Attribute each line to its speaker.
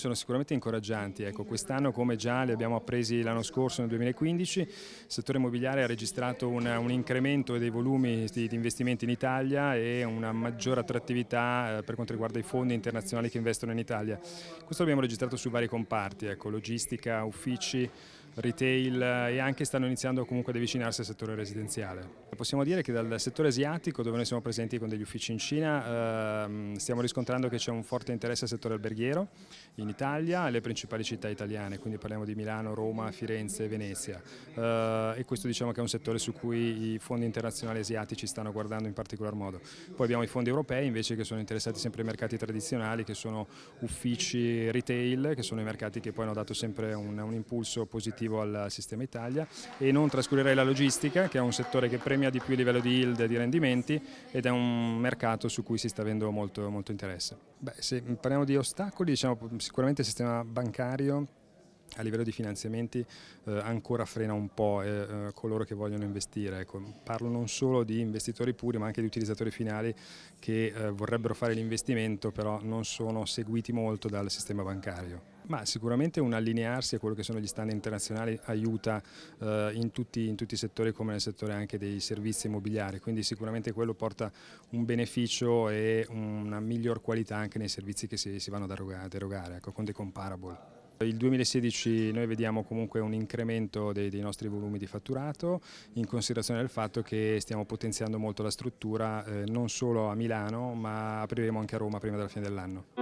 Speaker 1: sono sicuramente incoraggianti. Ecco, quest'anno, come già li abbiamo appresi l'anno scorso, nel 2015, il settore immobiliare ha registrato una, un incremento dei volumi di, di, investimenti in Italia e una maggiore attrattività eh, per quanto riguarda i fondi internazionali che investono in Italia. Questo l'abbiamo registrato su vari comparti, ecco, logistica, uffici, retail eh, e anche stanno iniziando comunque ad avvicinarsi al settore residenziale. Possiamo dire che dal settore asiatico, dove noi siamo presenti con degli uffici in Cina, ehm, stiamo riscontrando che c'è un forte interesse al settore alberghiero in Italia e le principali città italiane, quindi parliamo di Milano, Roma, Firenze Venezia. Eh, e questo diciamo che è un settore su cui i fondi internazionali asiatici stanno guardando in particolar modo. Poi abbiamo i fondi europei invece che sono interessati sempre ai mercati tradizionali, che sono uffici retail, che sono i mercati che poi hanno dato sempre un, un impulso positivo relativo al sistema Italia e non trascurerei la logistica che è un settore che premia di più il livello di yield e di rendimenti ed è un mercato su cui si sta avendo molto, molto interesse. Beh, se parliamo di ostacoli, diciamo, sicuramente il sistema bancario a livello di finanziamenti eh, ancora frena un po' eh, eh coloro che vogliono investire. Ecco, parlo non solo di investitori puri ma anche di utilizzatori finali che eh, vorrebbero fare l'investimento però non sono seguiti molto dal sistema bancario. Ma sicuramente un allinearsi a quello che sono gli standard internazionali aiuta eh, in, tutti, in, tutti, i settori come nel settore anche dei servizi immobiliari, quindi sicuramente quello porta un beneficio e una miglior qualità anche nei servizi che si, si vanno ad erogare, ad erogare ecco, con dei comparable. Il 2016 noi vediamo comunque un incremento dei, dei, nostri volumi di fatturato in considerazione del fatto che stiamo potenziando molto la struttura eh, non solo a Milano ma apriremo anche a Roma prima della fine dell'anno.